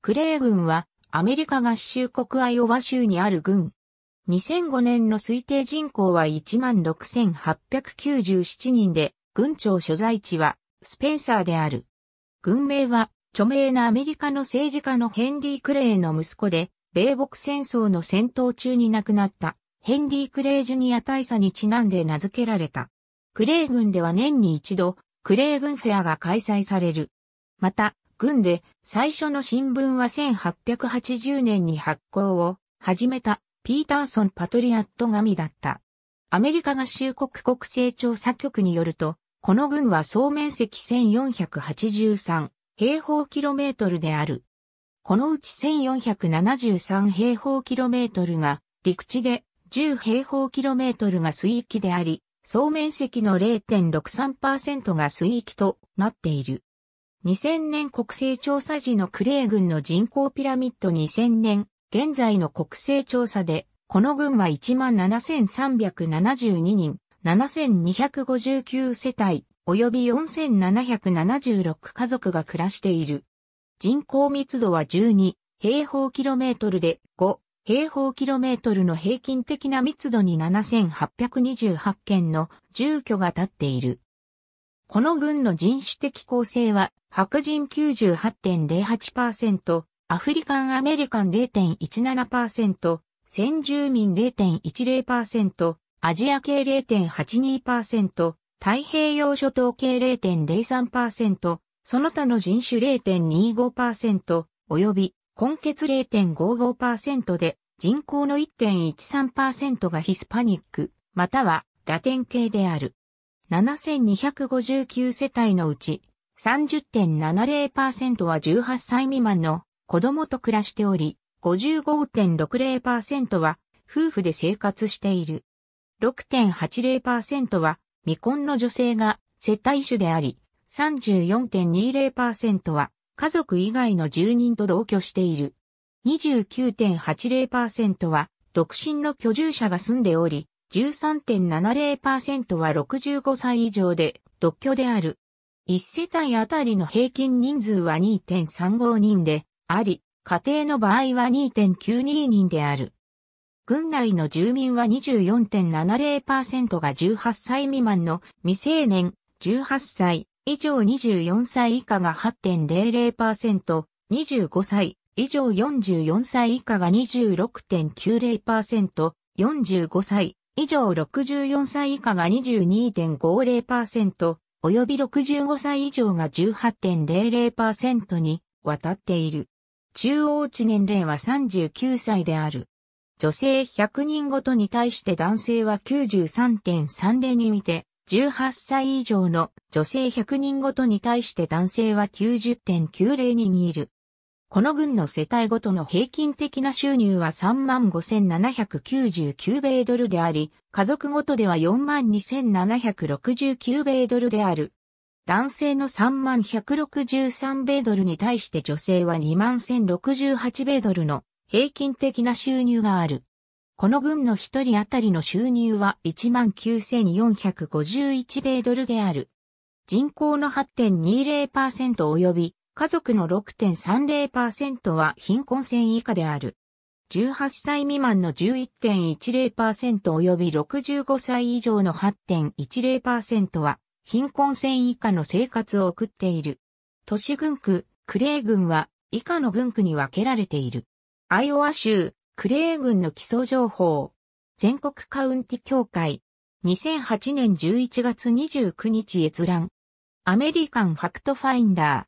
クレー軍はアメリカ合衆国アイオワ州にある軍。2005年の推定人口は16,897人で、軍庁所在地はスペンサーである。軍名は著名なアメリカの政治家のヘンリー・クレイの息子で、米北戦争の戦闘中に亡くなったヘンリー・クレイ・ジュニア大佐にちなんで名付けられた。クレイ軍では年に一度、クレイ軍フェアが開催される。また、軍で最初の新聞は1880年に発行を始めたピーターソン・パトリアット紙だった。アメリカ合衆国国勢調査局によると、この軍は総面積1483平方キロメートルである。このうち1473平方キロメートルが陸地で10平方キロメートルが水域であり、総面積の0.63%が水域となっている。2000年国勢調査時のクレー軍の人口ピラミッド2000年、現在の国勢調査で、この軍は17,372人、7,259世帯、及び4,776家族が暮らしている。人口密度は12平方キロメートルで5平方キロメートルの平均的な密度に7,828件の住居が建っている。この軍の人種的構成は、白人98.08%、アフリカンアメリカン0.17%、先住民0.10%、アジア系0.82%、太平洋諸島系0.03%、その他の人種0.25%、及び、根血0.55%で、人口の1.13%がヒスパニック、またはラテン系である。7259世帯のうち30.70%は18歳未満の子供と暮らしており、55.60%は夫婦で生活している。6.80%は未婚の女性が接待主であり、34.20%は家族以外の住人と同居している。29.80%は独身の居住者が住んでおり、13.70%は65歳以上で独居である。1世帯あたりの平均人数は2.35人であり、家庭の場合は2.92人である。郡内の住民は24.70%が18歳未満の未成年、18歳以上24歳以下が8.00%、25歳以上44歳以下が26.90%、45歳以上64歳以下が22.50%、及び65歳以上が18.00%に渡っている。中央値年齢は39歳である。女性100人ごとに対して男性は93.30に見て、18歳以上の女性100人ごとに対して男性は90.90に見える。この軍の世帯ごとの平均的な収入は35,799米ドルであり、家族ごとでは42,769米ドルである。男性の3163米ドルに対して女性は21,068米ドルの平均的な収入がある。この軍の一人当たりの収入は19,451米ドルである。人口の8.20%及び家族の6.30%は貧困線以下である。18歳未満の11.10%及び65歳以上の8.10%は貧困線以下の生活を送っている。都市軍区、クレー軍は以下の軍区に分けられている。アイオワ州、クレー軍の基礎情報。全国カウンティ協会。2008年11月29日閲覧。アメリカンファクトファインダー。